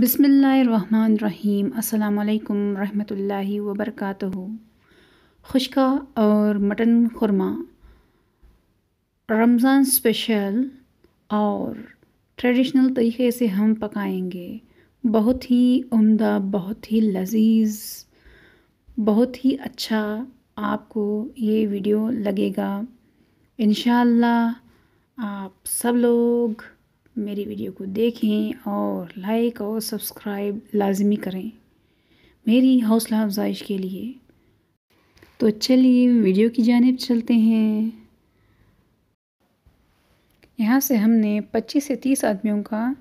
बसमीम् अल्लाम रहमतुल्लाहि वबरकत खुशका और मटन खुरमा रमज़ान स्पेशल और ट्रेडिशनल तरीक़े से हम पकाएंगे बहुत ही उम्दा बहुत ही लजीज़ बहुत ही अच्छा आपको ये वीडियो लगेगा इन आप सब लोग मेरी वीडियो को देखें और लाइक और सब्सक्राइब लाजमी करें मेरी हौसला अफजाइश के लिए तो चलिए वीडियो की जानब चलते हैं यहाँ से हमने 25 से 30 आदमियों का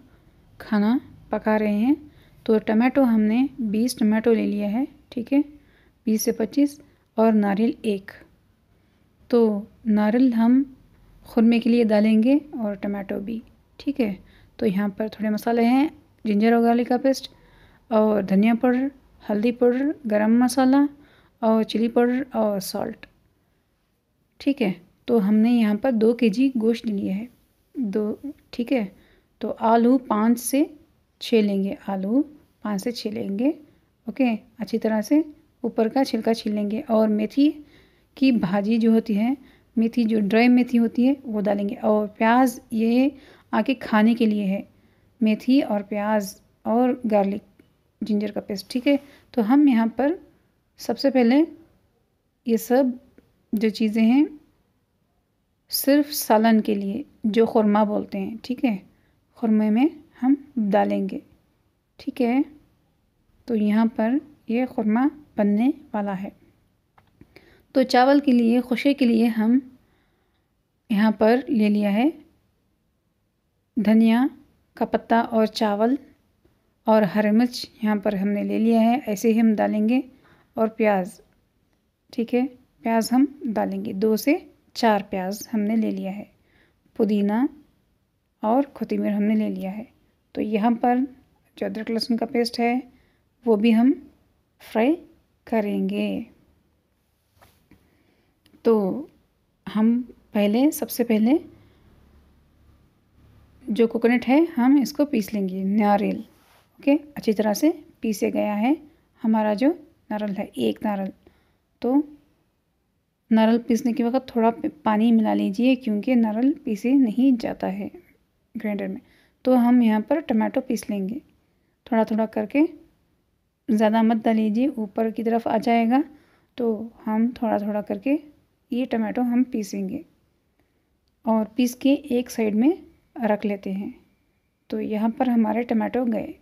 खाना पका रहे हैं तो टमाटो हमने 20 टमाटो ले लिया है ठीक है 20 से 25 और नारियल एक तो नारियल हम खुरमे के लिए डालेंगे और टमाटो भी ठीक है तो यहाँ पर थोड़े मसाले हैं जिंजर और गार्लिक का पेस्ट और धनिया पाउडर हल्दी पाउडर गरम मसाला और चिली पाउडर और सॉल्ट ठीक है तो हमने यहाँ पर दो के जी गोश्त लिया है दो ठीक है तो आलू पाँच से छः लेंगे आलू पाँच से छः लेंगे ओके अच्छी तरह से ऊपर का छिलका छील लेंगे और मेथी की भाजी जो होती है मेथी जो ड्राई मेथी होती है वो डालेंगे और प्याज ये आके खाने के लिए है मेथी और प्याज और गार्लिक जिंजर का पेस्ट ठीक है तो हम यहाँ पर सबसे पहले ये सब जो चीज़ें हैं सिर्फ सालन के लिए जो खुरमा बोलते हैं ठीक है खुरमे में हम डालेंगे ठीक है तो यहाँ पर ये खुरमा बनने वाला है तो चावल के लिए खुशे के लिए हम यहाँ पर ले लिया है धनिया का पत्ता और चावल और हरी मिर्च यहाँ पर हमने ले लिया है ऐसे ही हम डालेंगे और प्याज ठीक है प्याज हम डालेंगे दो से चार प्याज हमने ले लिया है पुदीना और खुतीमीर हमने ले लिया है तो यहाँ पर जो अदरक लहसुन का पेस्ट है वो भी हम फ्राई करेंगे तो हम पहले सबसे पहले जो कोकोनट है हम इसको पीस लेंगे नारियल ओके अच्छी तरह से पीसे गया है हमारा जो नारल है एक नारल तो नारल पीसने के वक्त थोड़ा पानी मिला लीजिए क्योंकि नारल पीसे नहीं जाता है ग्राइंडर में तो हम यहाँ पर टमाटो पीस लेंगे थोड़ा थोड़ा करके ज़्यादा मत डालीजिए ऊपर की तरफ आ जाएगा तो हम थोड़ा थोड़ा करके ये टमाटो हम पीसेंगे और पीस के एक साइड में रख लेते हैं तो यहाँ पर हमारे टमाटो गए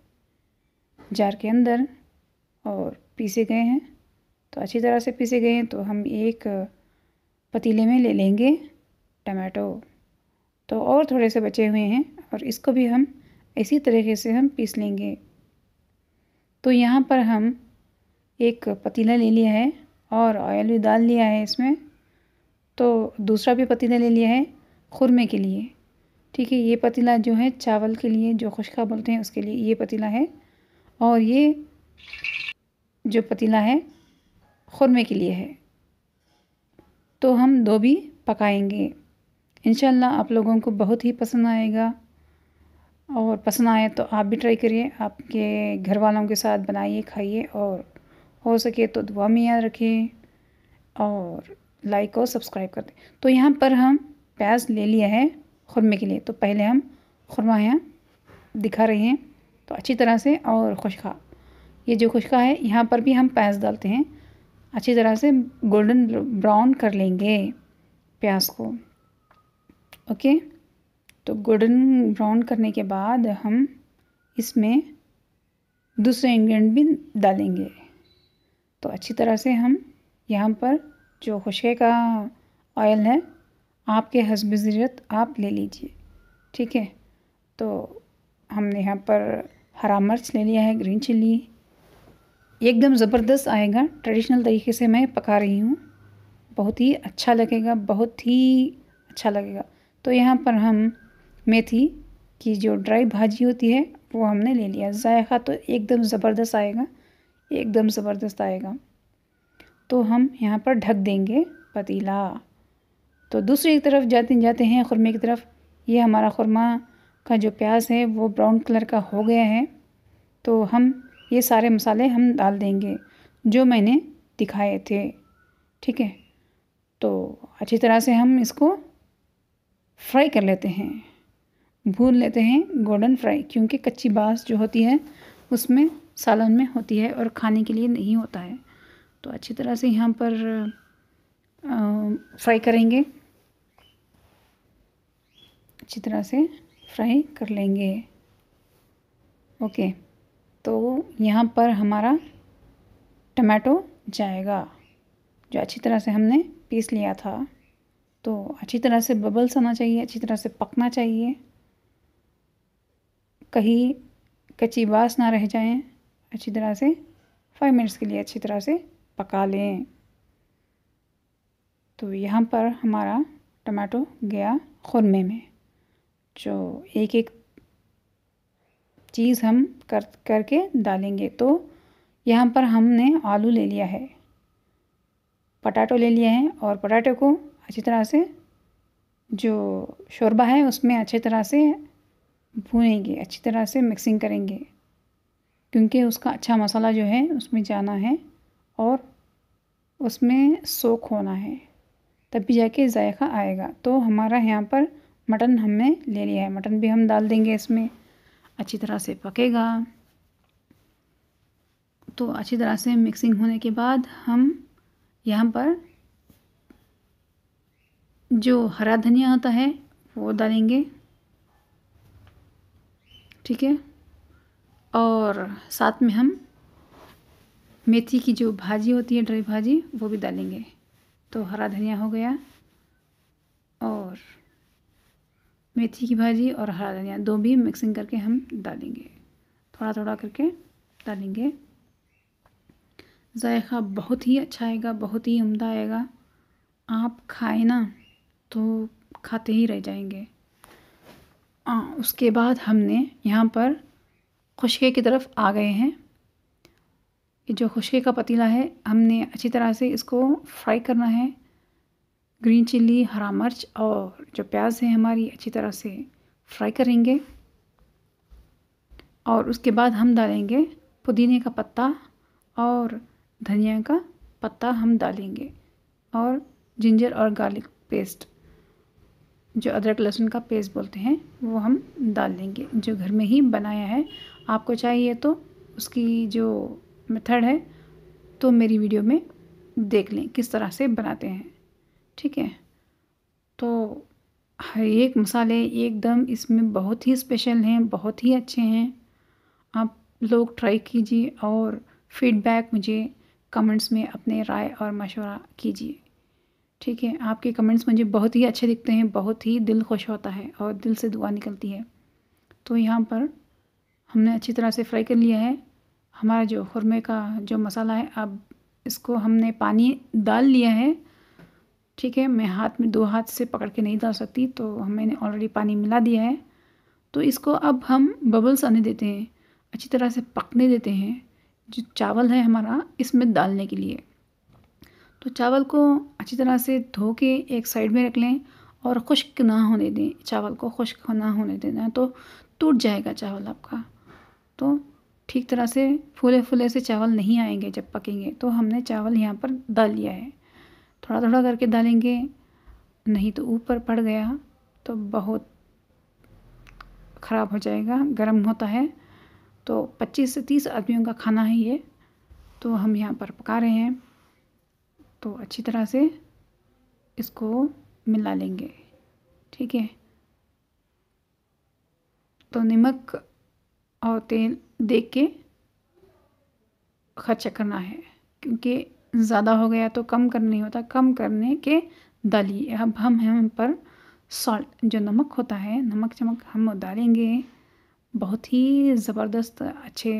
जार के अंदर और पीसे गए हैं तो अच्छी तरह से पीसे गए हैं तो हम एक पतीले में ले लेंगे टमाटो तो और थोड़े से बचे हुए हैं और इसको भी हम इसी तरीके से हम पीस लेंगे तो यहाँ पर हम एक पतीला ले लिया है और ऑयल भी डाल लिया है इसमें तो दूसरा भी पतीला ले लिया है खुरमे के लिए ठीक है ये पतीला जो है चावल के लिए जो खुशखा बोलते हैं उसके लिए ये पतीला है और ये जो पतीला है खुरमे के लिए है तो हम दो भी पकाएंगे इन आप लोगों को बहुत ही पसंद आएगा और पसंद आए तो आप भी ट्राई करिए आपके घर वालों के साथ बनाइए खाइए और हो सके तो दुआ में याद रखिए और लाइक और सब्सक्राइब कर दें तो यहाँ पर हम प्याज ले लिया है खुरमे के लिए तो पहले हम खुरमा यहाँ दिखा रहे हैं तो अच्छी तरह से और खुशखा ये जो खुशखा है यहाँ पर भी हम प्याज डालते हैं अच्छी तरह से गोल्डन ब्राउन कर लेंगे प्याज को ओके तो गोल्डन ब्राउन करने के बाद हम इसमें दूसरे इंग्रेडिएंट भी डालेंगे तो अच्छी तरह से हम यहाँ पर जो खुशे का ऑयल है आपके हसब ज़रूरत आप ले लीजिए ठीक है तो हमने यहाँ पर हरा मिर्च ले लिया है ग्रीन चिल्ली एकदम ज़बरदस्त आएगा ट्रेडिशनल तरीके से मैं पका रही हूँ बहुत ही अच्छा लगेगा बहुत ही अच्छा लगेगा तो यहाँ पर हम मेथी की जो ड्राई भाजी होती है वो हमने ले लिया जायका तो एकदम ज़बरदस्त आएगा एकदम ज़बरदस्त आएगा तो हम यहाँ पर ढक देंगे पतीला तो दूसरी तरफ जाते जाते हैं खुरमे की तरफ ये हमारा खुरमा का जो प्याज है वो ब्राउन कलर का हो गया है तो हम ये सारे मसाले हम डाल देंगे जो मैंने दिखाए थे ठीक है तो अच्छी तरह से हम इसको फ्राई कर लेते हैं भून लेते हैं गोल्डन फ्राई क्योंकि कच्ची बाँस जो होती है उसमें सालन में होती है और खाने के लिए नहीं होता है तो अच्छी तरह से यहाँ पर फ्राई करेंगे अच्छी तरह से फ्राई कर लेंगे ओके तो यहाँ पर हमारा टमाटो जाएगा जो अच्छी तरह से हमने पीस लिया था तो अच्छी तरह से बबल्स आना चाहिए अच्छी तरह से पकना चाहिए कहीं कच्ची बास ना रह जाए अच्छी तरह से फाइव मिनट्स के लिए अच्छी तरह से पका लें तो यहाँ पर हमारा टमाटो गया खुरमे में जो एक एक चीज़ हम कर करके डालेंगे तो यहाँ पर हमने आलू ले लिया है पटाटो ले लिया है और पटाटो को अच्छी तरह से जो शोरबा है उसमें अच्छी तरह से भूनेंगे अच्छी तरह से मिक्सिंग करेंगे क्योंकि उसका अच्छा मसाला जो है उसमें जाना है और उसमें सोख होना है तभी जाके जायका आएगा तो हमारा यहाँ पर मटन हमने ले लिया है मटन भी हम डाल देंगे इसमें अच्छी तरह से पकेगा तो अच्छी तरह से मिक्सिंग होने के बाद हम यहाँ पर जो हरा धनिया होता है वो डालेंगे ठीक है और साथ में हम मेथी की जो भाजी होती है ड्राई भाजी वो भी डालेंगे तो हरा धनिया हो गया मेथी की भाजी और हरा धनिया दो भी मिक्सिंग करके हम डालेंगे थोड़ा थोड़ा करके डालेंगे जायका बहुत ही अच्छा आएगा बहुत ही उम्दा आएगा आप खाए ना तो खाते ही रह जाएंगे आ, उसके बाद हमने यहाँ पर खुशके की तरफ आ गए हैं ये जो खुशके का पतीला है हमने अच्छी तरह से इसको फ्राई करना है ग्रीन चिल्ली हरा मिर्च और जो प्याज है हमारी अच्छी तरह से फ्राई करेंगे और उसके बाद हम डालेंगे पुदीने का पत्ता और धनिया का पत्ता हम डालेंगे और जिंजर और गार्लिक पेस्ट जो अदरक लहसुन का पेस्ट बोलते हैं वो हम डाल देंगे जो घर में ही बनाया है आपको चाहिए तो उसकी जो मेथड है तो मेरी वीडियो में देख लें किस तरह से बनाते हैं ठीक है तो हर एक मसाले एकदम इसमें बहुत ही स्पेशल हैं बहुत ही अच्छे हैं आप लोग ट्राई कीजिए और फीडबैक मुझे कमेंट्स में अपने राय और मशवरा कीजिए ठीक है आपके कमेंट्स मुझे बहुत ही अच्छे दिखते हैं बहुत ही दिल खुश होता है और दिल से दुआ निकलती है तो यहाँ पर हमने अच्छी तरह से फ्राई कर लिया है हमारा जो खुरमे का जो मसाला है अब इसको हमने पानी डाल लिया है ठीक है मैं हाथ में दो हाथ से पकड़ के नहीं डाल सकती तो मैंने ऑलरेडी पानी मिला दिया है तो इसको अब हम बबल्स आने देते हैं अच्छी तरह से पकने देते हैं जो चावल है हमारा इसमें डालने के लिए तो चावल को अच्छी तरह से धो के एक साइड में रख लें और खुश्क ना होने दें चावल को खुश्क ना होने देना तो टूट जाएगा चावल आपका तो ठीक तरह से फूले फूले से चावल नहीं आएंगे जब पकेंगे तो हमने चावल यहाँ पर डाल लिया है थोड़ा थोड़ा करके डालेंगे नहीं तो ऊपर पड़ गया तो बहुत ख़राब हो जाएगा गर्म होता है तो 25 से 30 आदमियों का खाना है ये तो हम यहाँ पर पका रहे हैं तो अच्छी तरह से इसको मिला लेंगे ठीक है तो नमक और तेल देख के खर्चा करना है क्योंकि ज़्यादा हो गया तो कम करने होता कम करने के डाली अब हम हम पर सॉल्ट जो नमक होता है नमक चमक हम डालेंगे बहुत ही ज़बरदस्त अच्छे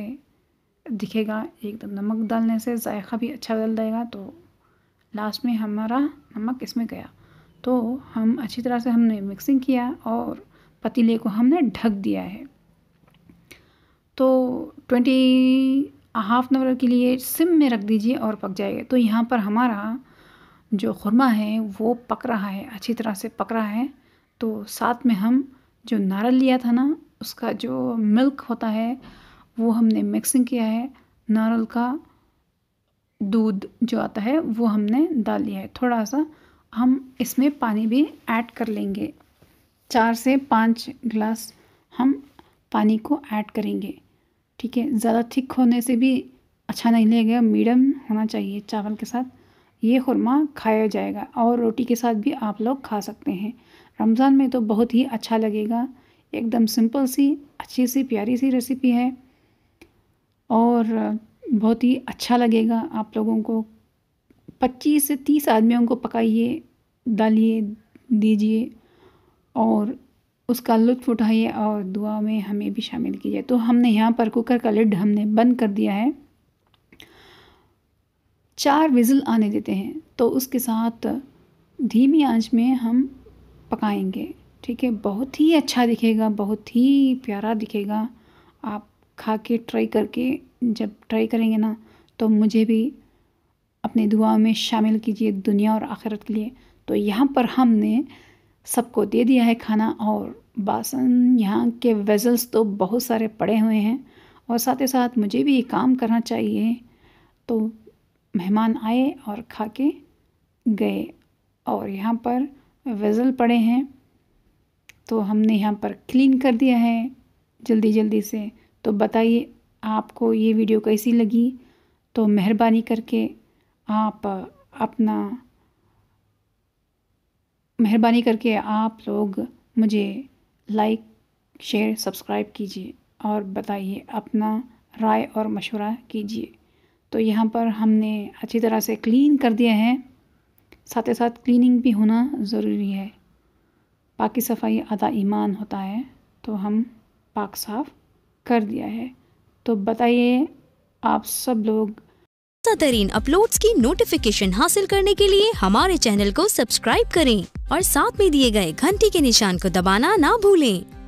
दिखेगा एकदम नमक डालने से जायका भी अच्छा डल जाएगा तो लास्ट में हमारा नमक इसमें गया तो हम अच्छी तरह से हमने मिक्सिंग किया और पतीले को हमने ढक दिया है तो ट्वेंटी हाफ़ एन आवर के लिए सिम में रख दीजिए और पक जाएगा तो यहाँ पर हमारा जो खुरमा है वो पक रहा है अच्छी तरह से पक रहा है तो साथ में हम जो नारल लिया था ना उसका जो मिल्क होता है वो हमने मिक्सिंग किया है नारल का दूध जो आता है वो हमने डाल लिया है थोड़ा सा हम इसमें पानी भी ऐड कर लेंगे चार से पाँच गिलास हम पानी को ऐड करेंगे ठीक है ज़्यादा थिक होने से भी अच्छा नहीं लगेगा मीडियम होना चाहिए चावल के साथ ये खुरमा खाया जाएगा और रोटी के साथ भी आप लोग खा सकते हैं रमज़ान में तो बहुत ही अच्छा लगेगा एकदम सिंपल सी अच्छी सी प्यारी सी रेसिपी है और बहुत ही अच्छा लगेगा आप लोगों को 25 से 30 आदमियों को पकाइए डालिए दीजिए और उसका लुत्फ़ उठाइए और दुआ में हमें भी शामिल कीजिए तो हमने यहाँ पर कुकर का लिड हमने बंद कर दिया है चार विज़ल आने देते हैं तो उसके साथ धीमी आंच में हम पकाएंगे ठीक है बहुत ही अच्छा दिखेगा बहुत ही प्यारा दिखेगा आप खा के ट्राई करके जब ट्राई करेंगे ना तो मुझे भी अपने दुआ में शामिल कीजिए दुनिया और आखिरत के लिए तो यहाँ पर हमने सबको दे दिया है खाना और बासन यहाँ के वेजल्स तो बहुत सारे पड़े हुए हैं और साथ ही साथ मुझे भी ये काम करना चाहिए तो मेहमान आए और खा के गए और यहाँ पर वेज़ल पड़े हैं तो हमने यहाँ पर क्लीन कर दिया है जल्दी जल्दी से तो बताइए आपको ये वीडियो कैसी लगी तो मेहरबानी करके आप अपना मेहरबानी करके आप लोग मुझे लाइक शेयर सब्सक्राइब कीजिए और बताइए अपना राय और मशवरा कीजिए तो यहाँ पर हमने अच्छी तरह से क्लीन कर दिया है साथ ही साथ क्लीनिंग भी होना ज़रूरी है पाकि सफाई आधा ईमान होता है तो हम पाक साफ़ कर दिया है तो बताइए आप सब लोग तरीन अपलोड्स की नोटिफिकेशन हासिल करने के लिए हमारे चैनल को सब्सक्राइब करें और साथ में दिए गए घंटी के निशान को दबाना ना भूलें